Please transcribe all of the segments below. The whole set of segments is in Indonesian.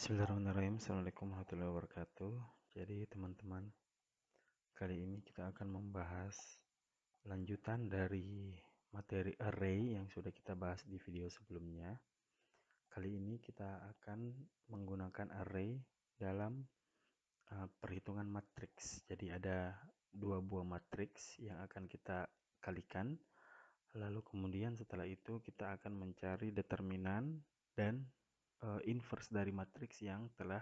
Bismillahirrahmanirrahim Assalamualaikum warahmatullahi wabarakatuh Jadi teman-teman Kali ini kita akan membahas Lanjutan dari materi array yang sudah kita bahas di video sebelumnya Kali ini kita akan menggunakan array dalam uh, perhitungan matriks Jadi ada dua buah matriks yang akan kita kalikan Lalu kemudian setelah itu kita akan mencari determinan dan uh, inverse dari matriks yang telah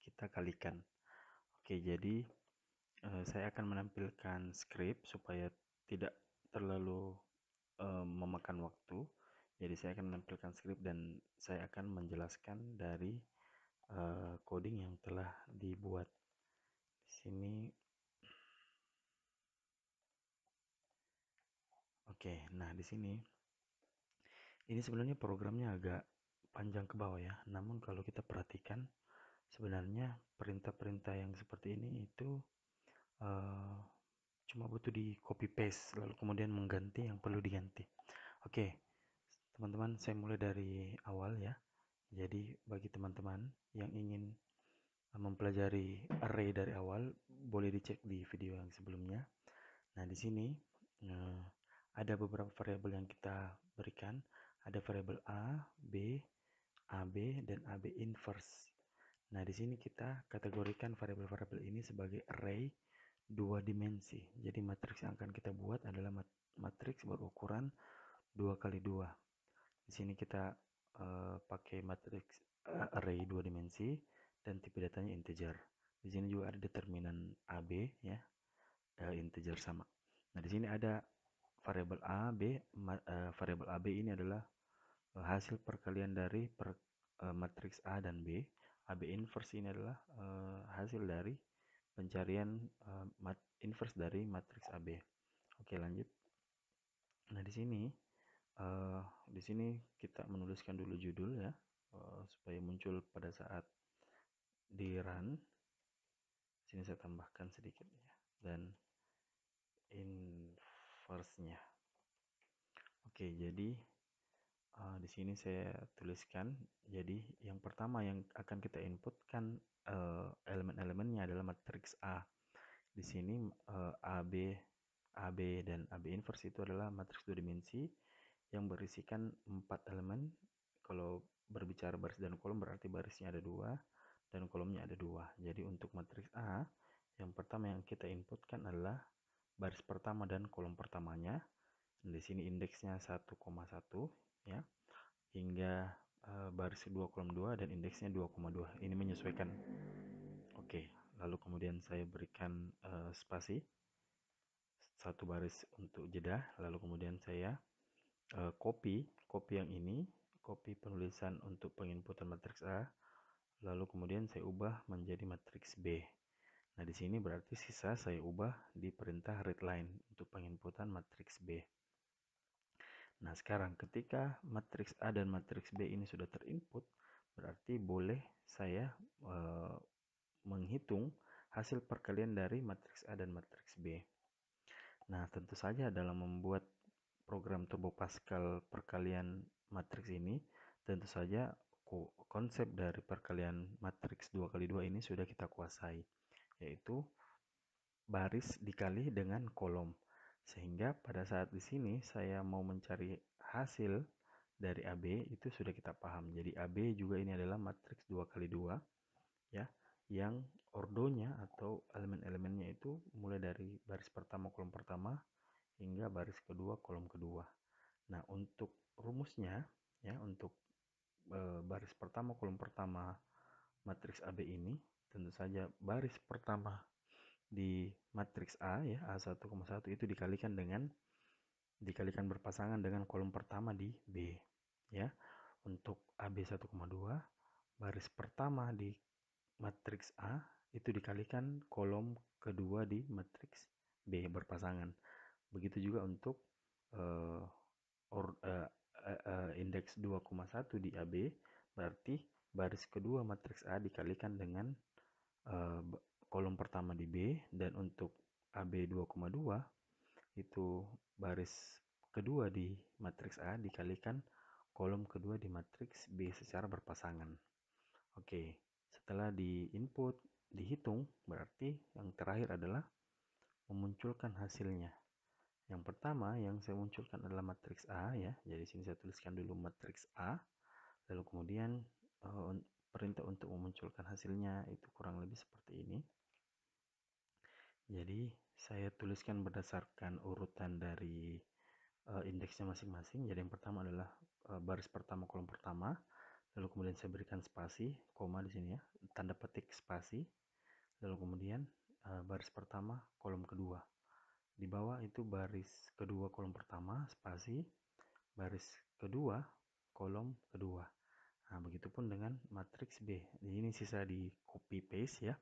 kita kalikan. Oke, jadi uh, saya akan menampilkan script supaya tidak terlalu uh, memakan waktu. Jadi saya akan menampilkan script dan saya akan menjelaskan dari uh, coding yang telah dibuat. Di sini Oke, nah di sini ini sebenarnya programnya agak panjang ke bawah ya namun kalau kita perhatikan sebenarnya perintah-perintah yang seperti ini itu uh, cuma butuh di copy paste lalu kemudian mengganti yang perlu diganti oke okay. teman-teman saya mulai dari awal ya jadi bagi teman-teman yang ingin eh, mempelajari array dari awal boleh dicek di video yang sebelumnya nah di sini uh, ada beberapa variabel yang kita berikan ada variabel a b AB dan AB inverse. Nah, di sini kita kategorikan variabel-variabel ini sebagai array dua dimensi. Jadi matriks yang akan kita buat adalah matriks berukuran dua kali dua. Di sini kita uh, pakai matriks uh, array dua dimensi dan tipe datanya integer. Di sini juga ada determinan AB ya. Uh, integer sama. Nah, di sini ada variabel AB, B, uh, variabel AB ini adalah hasil perkalian dari per, e, matriks A dan B AB inverse ini adalah e, hasil dari pencarian e, mat, inverse dari matriks AB oke lanjut nah di sini e, di sini kita menuliskan dulu judul ya e, supaya muncul pada saat di run sini saya tambahkan sedikit ya dan inverse nya oke jadi di sini saya tuliskan. Jadi yang pertama yang akan kita inputkan uh, eh, elemen-elemennya adalah matriks A. Di sini uh, eh, AB, AB dan AB inverse itu adalah matriks dua dimensi yang berisikan empat elemen. Kalau berbicara baris dan kolom berarti barisnya ada dua dan kolomnya ada dua. Jadi untuk matriks A, yang pertama yang kita inputkan adalah baris pertama dan kolom pertamanya. Di sini indeksnya 1,1 ya hingga uh, baris 2,2 kolom 2 dan indeksnya 2,2 ini menyesuaikan oke lalu kemudian saya berikan uh, spasi satu baris untuk jeda lalu kemudian saya uh, copy copy yang ini copy penulisan untuk penginputan matriks A lalu kemudian saya ubah menjadi matriks B nah di sini berarti sisa saya ubah di perintah readline untuk penginputan matriks B Nah, sekarang ketika matriks A dan matriks B ini sudah terinput, berarti boleh saya e, menghitung hasil perkalian dari matriks A dan matriks B. Nah, tentu saja dalam membuat program Turbo Pascal perkalian matriks ini, tentu saja konsep dari perkalian matriks 2x2 ini sudah kita kuasai, yaitu baris dikali dengan kolom. Sehingga pada saat di sini saya mau mencari hasil dari AB itu sudah kita paham. Jadi AB juga ini adalah matriks 2 kali dua ya yang ordonya atau elemen-elemennya itu mulai dari baris pertama kolom pertama hingga baris kedua kolom kedua. Nah, untuk rumusnya ya untuk e, baris pertama kolom pertama matriks AB ini tentu saja baris pertama di matriks A ya A1,1 itu dikalikan dengan dikalikan berpasangan dengan kolom pertama di B ya. Untuk AB 1,2 baris pertama di matriks A itu dikalikan kolom kedua di matriks B berpasangan. Begitu juga untuk uh, or, uh, uh, uh, indeks 2,1 di AB berarti baris kedua matriks A dikalikan dengan uh, kolom pertama di B dan untuk AB 2,2 itu baris kedua di matriks A dikalikan kolom kedua di matriks B secara berpasangan. Oke, setelah di input dihitung berarti yang terakhir adalah memunculkan hasilnya. Yang pertama yang saya munculkan adalah matriks A ya. Jadi sini saya tuliskan dulu matriks A. Lalu kemudian eh, perintah untuk memunculkan hasilnya itu kurang lebih seperti ini. Jadi saya tuliskan berdasarkan urutan dari uh, indeksnya masing-masing. Jadi yang pertama adalah uh, baris pertama kolom pertama, lalu kemudian saya berikan spasi, koma di sini ya, tanda petik spasi, lalu kemudian uh, baris pertama kolom kedua. Di bawah itu baris kedua kolom pertama, spasi, baris kedua, kolom kedua. Nah, begitupun dengan matriks B. Ini sisa di copy paste ya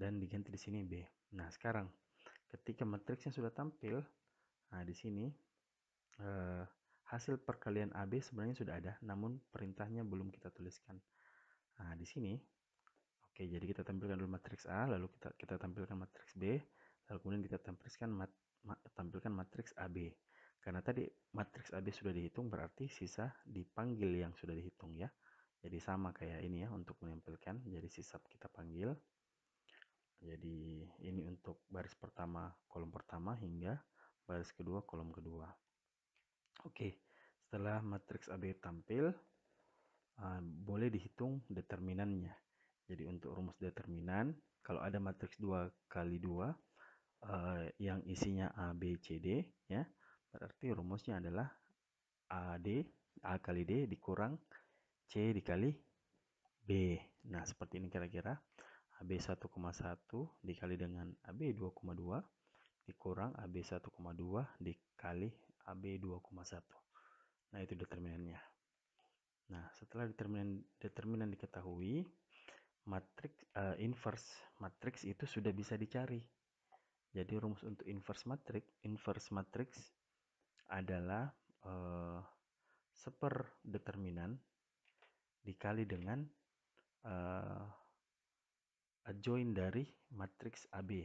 dan diganti di sini B. Nah, sekarang ketika matriksnya sudah tampil, nah di sini eh, hasil perkalian AB sebenarnya sudah ada, namun perintahnya belum kita tuliskan. Nah, di sini oke, jadi kita tampilkan dulu matriks A, lalu kita kita tampilkan matriks B, lalu kemudian kita tampilkan mat, mat, tampilkan matriks AB. Karena tadi matriks AB sudah dihitung, berarti sisa dipanggil yang sudah dihitung ya. Jadi sama kayak ini ya untuk menempelkan. Jadi sisa kita panggil. Jadi ini untuk baris pertama kolom pertama hingga baris kedua kolom kedua. Oke, setelah matriks AB tampil, uh, boleh dihitung determinannya. Jadi untuk rumus determinan, kalau ada matriks 2 kali 2 eh, yang isinya ABCD, ya, berarti rumusnya adalah AD D, A kali D dikurang C dikali B. Nah, seperti ini kira-kira. AB 1,1 dikali dengan AB 2,2 dikurang AB 1,2 dikali AB 2,1. Nah, itu determinannya. Nah, setelah determinan determinan diketahui, matriks uh, inverse matriks itu sudah bisa dicari. Jadi rumus untuk inverse matriks, inverse matriks adalah uh, seper determinan dikali dengan uh, Adjoint dari matriks AB.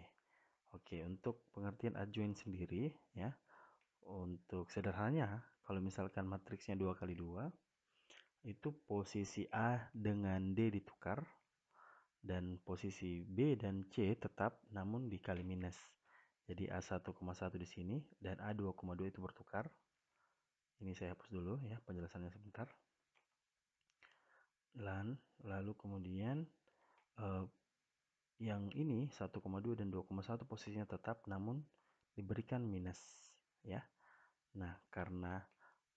Oke, untuk pengertian adjoint sendiri ya. Untuk sederhananya, kalau misalkan matriksnya 2 kali 2 itu posisi A dengan D ditukar dan posisi B dan C tetap namun dikali minus. Jadi A1,1 di sini dan A2,2 itu bertukar. Ini saya hapus dulu ya penjelasannya sebentar. Lan, lalu kemudian eh, yang ini 1,2 dan 2,1 posisinya tetap namun diberikan minus ya. Nah, karena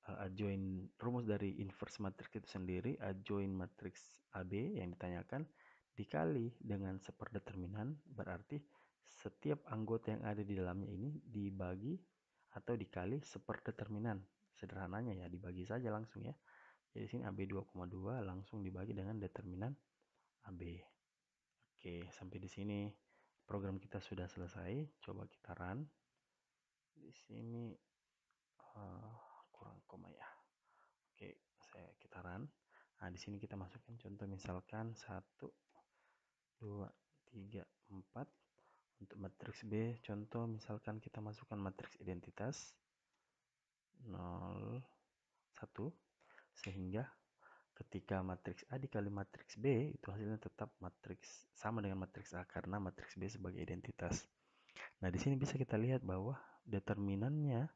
uh, adjoin rumus dari inverse matrix itu sendiri adjoin matrix AB yang ditanyakan dikali dengan seperdeterminan berarti setiap anggota yang ada di dalamnya ini dibagi atau dikali seperdeterminan. Sederhananya ya dibagi saja langsung ya. Jadi sini AB 2,2 langsung dibagi dengan determinan AB. Oke, sampai di sini program kita sudah selesai. Coba kita run. Di sini uh, kurang koma ya. Oke, saya kita run. Nah, di sini kita masukkan contoh misalkan 1 2 3 4 untuk matriks B. Contoh misalkan kita masukkan matriks identitas 0 1 sehingga ketika matriks A dikali matriks B itu hasilnya tetap matriks sama dengan matriks A karena matriks B sebagai identitas. Nah, di sini bisa kita lihat bahwa determinannya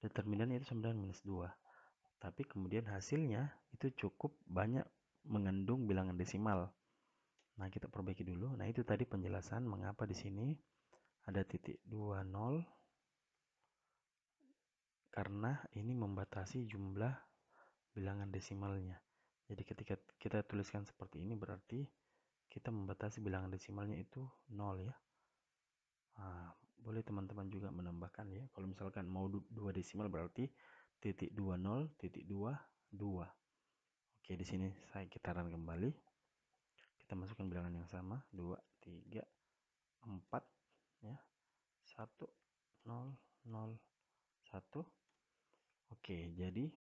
determinan itu 9 minus 2. Tapi kemudian hasilnya itu cukup banyak mengandung bilangan desimal. Nah, kita perbaiki dulu. Nah, itu tadi penjelasan mengapa di sini ada titik 20 karena ini membatasi jumlah bilangan desimalnya. Jadi ketika kita tuliskan seperti ini berarti kita membatasi bilangan desimalnya itu 0 ya. Nah, boleh teman-teman juga menambahkan ya. Kalau misalkan mau 2 desimal berarti titik 20 titik 2 2. Oke, di sini saya kitaran kembali. Kita masukkan bilangan yang sama 2 3 4 ya. 1 0 0 1. Oke, jadi